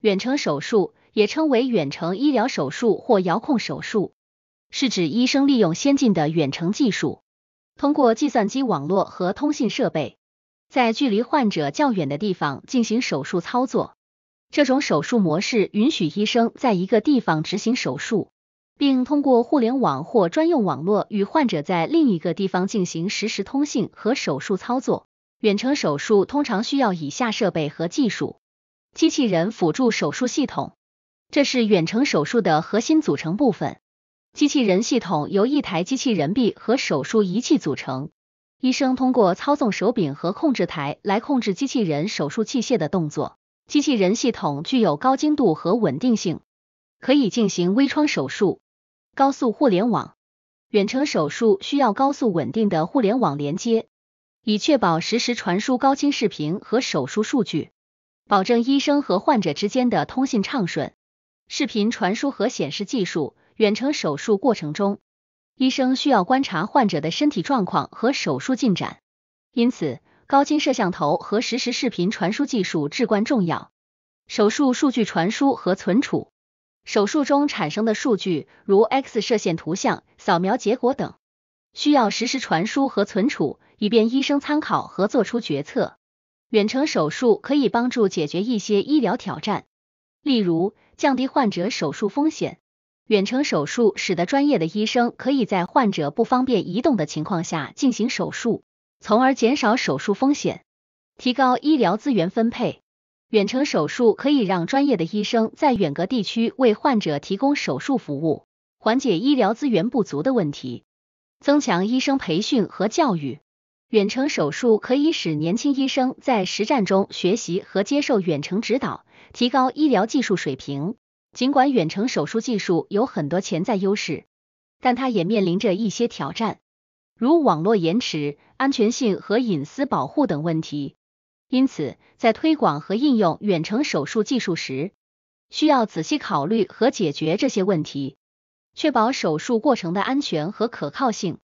远程手术也称为远程医疗手术或遥控手术，是指医生利用先进的远程技术，通过计算机网络和通信设备，在距离患者较远的地方进行手术操作。这种手术模式允许医生在一个地方执行手术，并通过互联网或专用网络与患者在另一个地方进行实时通信和手术操作。远程手术通常需要以下设备和技术。机器人辅助手术系统，这是远程手术的核心组成部分。机器人系统由一台机器人臂和手术仪器组成，医生通过操纵手柄和控制台来控制机器人手术器械的动作。机器人系统具有高精度和稳定性，可以进行微创手术。高速互联网，远程手术需要高速稳定的互联网连接，以确保实时传输高清视频和手术数据。保证医生和患者之间的通信畅顺，视频传输和显示技术。远程手术过程中，医生需要观察患者的身体状况和手术进展，因此高清摄像头和实时视频传输技术至关重要。手术数据传输和存储，手术中产生的数据如 X 射线图像、扫描结果等，需要实时传输和存储，以便医生参考和做出决策。远程手术可以帮助解决一些医疗挑战，例如降低患者手术风险。远程手术使得专业的医生可以在患者不方便移动的情况下进行手术，从而减少手术风险，提高医疗资源分配。远程手术可以让专业的医生在远隔地区为患者提供手术服务，缓解医疗资源不足的问题，增强医生培训和教育。远程手术可以使年轻医生在实战中学习和接受远程指导，提高医疗技术水平。尽管远程手术技术有很多潜在优势，但它也面临着一些挑战，如网络延迟、安全性和隐私保护等问题。因此，在推广和应用远程手术技术时，需要仔细考虑和解决这些问题，确保手术过程的安全和可靠性。